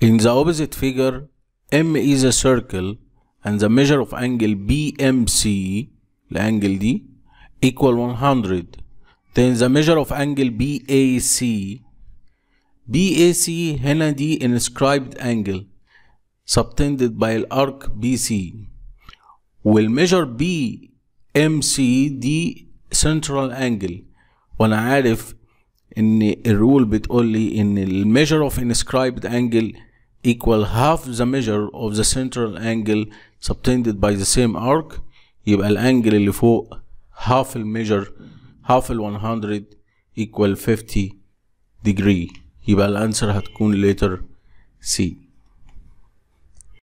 In the opposite figure, M is a circle and the measure of angle BMC, the angle D, equal 100. Then the measure of angle BAC, BAC هنا دي inscribed angle subtended by the arc BC will measure BMC دي central angle وأنا عارف ان الرول بتقول لي ان الميجر اوف انسكرايبد انجل equal half the measure of the central angle subtended by the same arc يبقى الانجل اللي فوق half measure, half the 100 equal 50 degree يبقى الانسر هتكون later C